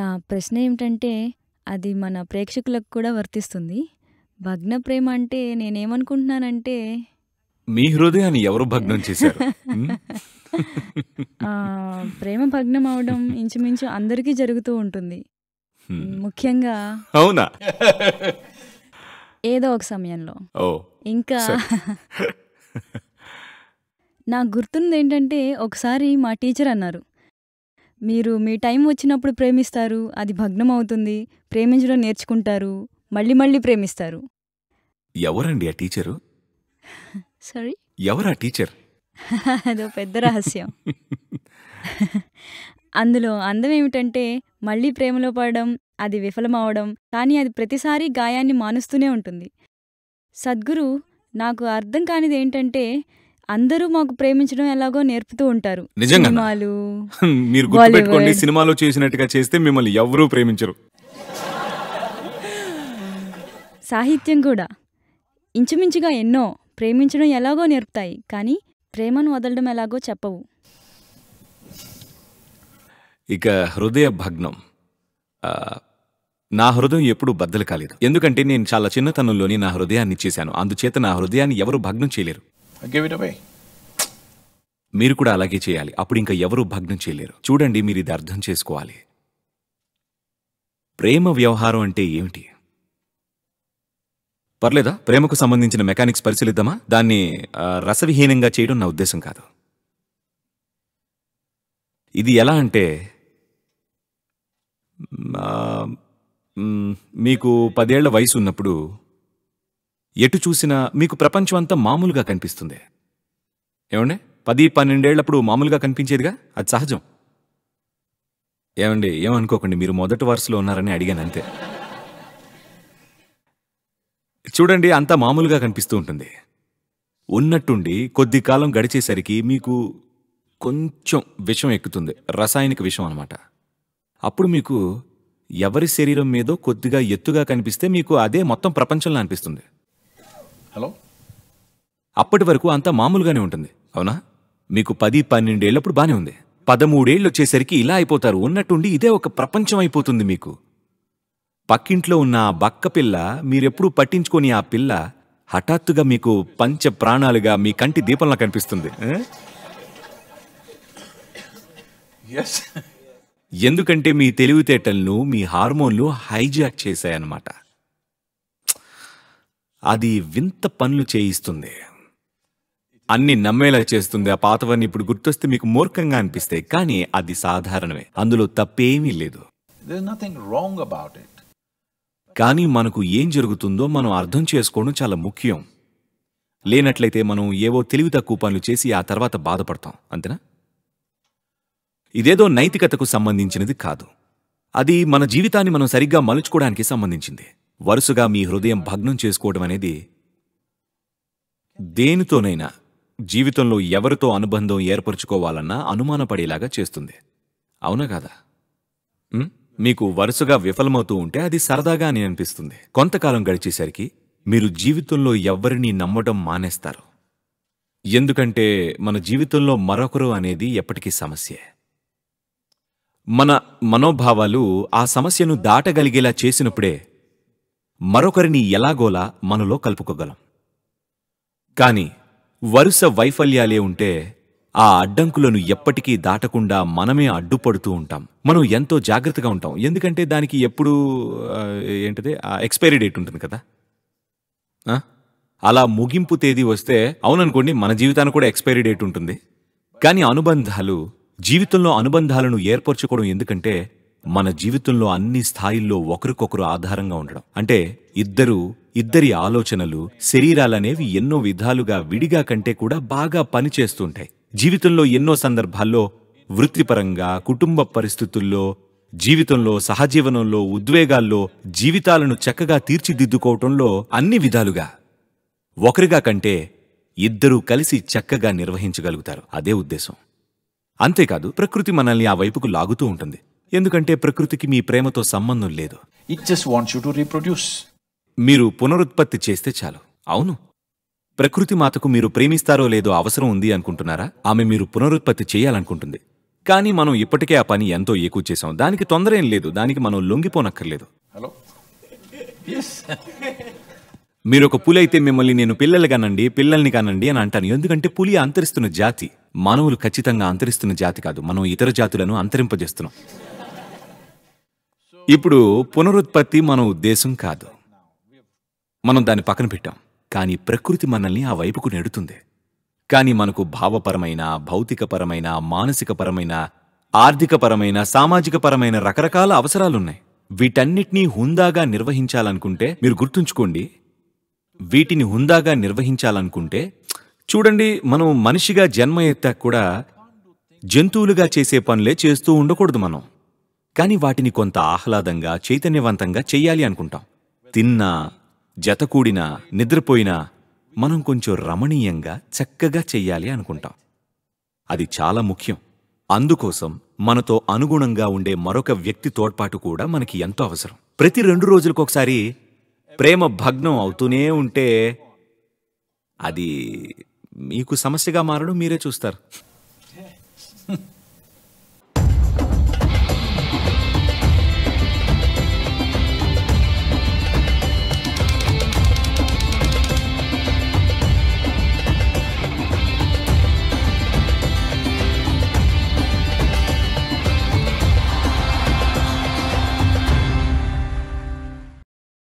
నా ప్రశ్న ఏమిటంటే అది మన ప్రేక్షకులకు కూడా వర్తిస్తుంది. భగ్న ప్రేమ అంటే నేనేమనుకుంటున్నానంటే మీ హృదయాన్ని ఎవరు భగ్నం చేశారు? ప్రేమ భగ్నం అవ్వడం ఇంచుమించు అందరికీ జరుగుతూ ఉంటుంది. ముఖ్యంగా అవునా? ఏదో ఒక సమయంలో. ఇంకా సరే. గుర్తుంది ఏంటంటే ఒకసారి మా టీచర్ అన్నారు. మీరు మీ టైం వచ్చినప్పుడు ప్రేమిస్తారు అది భగ్నం అవుతుంది ప్రేమించడం నేర్చుకుంటారు మళ్ళీ మళ్ళీ ప్రేమిస్తారు ఎవరండి ఆ టీచరు సారీ ఎవరా టీచర్ అదో పెద్ద రహస్యం అందులో అందం ఏమిటంటే మళ్ళీ ప్రేమలో పడడం అది విఫలమవడం కానీ అది ప్రతిసారి గాయాన్ని మానుస్తూనే ఉంటుంది సద్గురు నాకు అర్థం కానిది ఏంటంటే అందరూ మాకు ప్రేమించడం ఎలాగో నేర్పుతూ ఉంటారు సినిమాలు మీరు గుర్తుపెట్టుకోండి సినిమాలో చేసినట్టుగా చేస్తే మిమ్మల్ని ఎవరూ ప్రేమించరు సాహిత్యం కూడా ఇంచుమించుగా ఎన్నో ప్రేమించడం ఎలాగో నేర్పుతాయి కానీ ప్రేమను వదలడం ఎలాగో చెప్పవు ఇక హృదయ భగ్నం నా హృదయం ఎప్పుడూ బద్దలు కాలేదు ఎందుకంటే నేను చాలా చిన్నతనంలోనే నా హృదయాన్ని ఇచ్చేశాను అందుచేత నా హృదయాన్ని ఎవరు భగ్నం చేయలేరు మీరు కూడా అలాగే చేయాలి అప్పుడు ఇంకా ఎవరు భగ్నం చేయలేరు చూడండి మీరు ఇది అర్థం చేసుకోవాలి ప్రేమ వ్యవహారం అంటే ఏమిటి పర్లేదా ప్రేమకు సంబంధించిన మెకానిక్స్ పరిశీలిద్దామా దాన్ని రసవిహీనంగా చేయడం నా ఉద్దేశం కాదు ఇది ఎలా అంటే మీకు పదేళ్ల వయసు ఉన్నప్పుడు ఎటు చూసినా మీకు ప్రపంచం అంతా మామూలుగా కనిపిస్తుంది ఏమండి పది పన్నెండేళ్లప్పుడు మామూలుగా కనిపించేదిగా అది సహజం ఏమండి ఏమనుకోకండి మీరు మొదటి వరుసలో ఉన్నారని అడిగాను అంతే చూడండి అంతా మామూలుగా కనిపిస్తూ ఉంటుంది ఉన్నట్టుండి కొద్ది కాలం గడిచేసరికి మీకు కొంచెం విషం ఎక్కుతుంది రసాయనిక విషం అనమాట అప్పుడు మీకు ఎవరి శరీరం మీదో కొద్దిగా ఎత్తుగా కనిపిస్తే మీకు అదే మొత్తం ప్రపంచంలో అనిపిస్తుంది హలో అప్పటి వరకు అంతా మామూలుగానే ఉంటుంది అవునా మీకు పది పన్నెండేళ్లప్పుడు బానే ఉంది పదమూడేళ్ళు వచ్చేసరికి ఇలా అయిపోతారు ఉన్నట్టుండి ఇదే ఒక ప్రపంచం అయిపోతుంది మీకు పక్కింట్లో ఉన్న ఆ బక్క పిల్ల మీరెప్పుడూ పట్టించుకొని ఆ పిల్ల హఠాత్తుగా మీకు పంచ ప్రాణాలుగా మీ కంటి దీపంలా కనిపిస్తుంది ఎందుకంటే మీ తెలివితేటలను మీ హార్మోన్లు హైజాక్ చేశాయన్నమాట అది వింత పనులు చేయిస్తుంది అన్ని నమ్మేలా చేస్తుంది ఆ పాతవన్నీ ఇప్పుడు గుర్తొస్తే మీకు మూర్ఖంగా అనిపిస్తాయి కానీ అది సాధారణమే అందులో తప్పేమీ లేదు కానీ మనకు ఏం జరుగుతుందో మనం అర్థం చేసుకోవడం చాలా ముఖ్యం లేనట్లయితే మనం ఏవో తెలివి తక్కువ పనులు చేసి ఆ తర్వాత బాధపడతాం అంతేనా ఇదేదో నైతికతకు సంబంధించినది కాదు అది మన జీవితాన్ని మనం సరిగ్గా మలుచుకోవడానికి సంబంధించింది వరుసగా మీ హృదయం భగ్నం చేసుకోవడం అనేది దేనితోనైనా జీవితంలో ఎవరితో అనుబంధం ఏర్పరచుకోవాలన్నా అనుమానపడేలాగా చేస్తుంది అవునా కాదా మీకు వరుసగా విఫలమవుతూ ఉంటే అది సరదాగా అని అనిపిస్తుంది కొంతకాలం గడిచేసరికి మీరు జీవితంలో ఎవరిని నమ్మడం మానేస్తారు ఎందుకంటే మన జీవితంలో మరొకరు అనేది ఎప్పటికీ సమస్యే మన మనోభావాలు ఆ సమస్యను దాటగలిగేలా చేసినప్పుడే మరొకరిని ఎలాగోలా మనలో కలుపుకోగలం కాని వరుస వైఫల్యాలే ఉంటే ఆ అడ్డంకులను ఎప్పటికీ దాటకుండా మనమే అడ్డుపడుతూ ఉంటాం మనం ఎంతో జాగ్రత్తగా ఉంటాం ఎందుకంటే దానికి ఎప్పుడు ఏంటిది ఎక్స్పైరీ డేట్ ఉంటుంది కదా అలా ముగింపు తేదీ వస్తే అవుననుకోండి మన జీవితానికి కూడా ఎక్స్పైరీ డేట్ ఉంటుంది కానీ అనుబంధాలు జీవితంలో అనుబంధాలను ఏర్పరచుకోవడం ఎందుకంటే మన జీవితంలో అన్ని స్థాయిల్లో ఒకరికొకరు ఆధారంగా ఉండడం అంటే ఇద్దరు ఇద్దరి ఆలోచనలు శరీరాలనేవి ఎన్నో విధాలుగా విడిగా కంటే కూడా బాగా పనిచేస్తుంటాయి జీవితంలో ఎన్నో సందర్భాల్లో వృత్తిపరంగా కుటుంబ పరిస్థితుల్లో జీవితంలో సహజీవనంలో ఉద్వేగాల్లో జీవితాలను చక్కగా తీర్చిదిద్దుకోవటంలో అన్ని విధాలుగా ఒకరిగా కంటే ఇద్దరూ కలిసి చక్కగా నిర్వహించగలుగుతారు అదే ఉద్దేశం అంతేకాదు ప్రకృతి మనల్ని ఆ వైపుకు లాగుతూ ఉంటుంది ఎందుకంటే ప్రకృతికి మీ ప్రేమతో సంబంధం లేదు it just wants you to reproduce మీరు పునరుత్పత్తి చేస్తే చాలు అవును ప్రకృతి మాతకు మీరు ప్రేమిస్తారో లేదో అవసరం ఉంది అనుకుంటున్నారా ఆమె మీరు పునరుత్పత్తి చేయాలనుకుంటుంది కానీ మనం ఇప్పటికే ఆ పని ఎంతో ఎక్కువ చేసాం దానికి తొందర ఏం లేదు దానికి మనం లొంగిపోనక్కర్లేదు హలో మీరు ఒక పులి అయితే మిమ్మల్ని నేను పిల్లలు కానండి పిల్లల్ని కానండి అని అంటాను ఎందుకంటే పులి అంతరిస్తున్న జాతి మానవులు ఖచ్చితంగా అంతరిస్తున్న జాతి కాదు మనం ఇతర జాతులను అంతరింపజేస్తున్నాం ఇప్పుడు పునరుత్పత్తి మన ఉద్దేశం కాదు మనం దాన్ని పక్కన పెట్టాం కానీ ప్రకృతి మనల్ని ఆ వైపుకు నెడుతుంది కానీ మనకు భావపరమైన భౌతికపరమైన మానసికపరమైన ఆర్థికపరమైన సామాజికపరమైన రకరకాల అవసరాలున్నాయి వీటన్నిటినీ హుందాగా నిర్వహించాలనుకుంటే మీరు గుర్తుంచుకోండి వీటిని హుందాగా నిర్వహించాలనుకుంటే చూడండి మనం మనిషిగా జన్మ ఎత్తాక కూడా జంతువులుగా చేసే పనులే చేస్తూ ఉండకూడదు మనం కానీ వాటిని కొంత ఆహ్లాదంగా చైతన్యవంతంగా చెయ్యాలి అనుకుంటాం తిన్నా జతకూడినా నిద్రపోయినా మనం కొంచెం రమణీయంగా చక్కగా చెయ్యాలి అనుకుంటాం అది చాలా ముఖ్యం అందుకోసం మనతో అనుగుణంగా ఉండే మరొక వ్యక్తి తోడ్పాటు కూడా మనకి ఎంతో అవసరం ప్రతి రెండు రోజులకొకసారి ప్రేమ భగ్నం అవుతూనే ఉంటే అది మీకు సమస్యగా మారడం మీరే చూస్తారు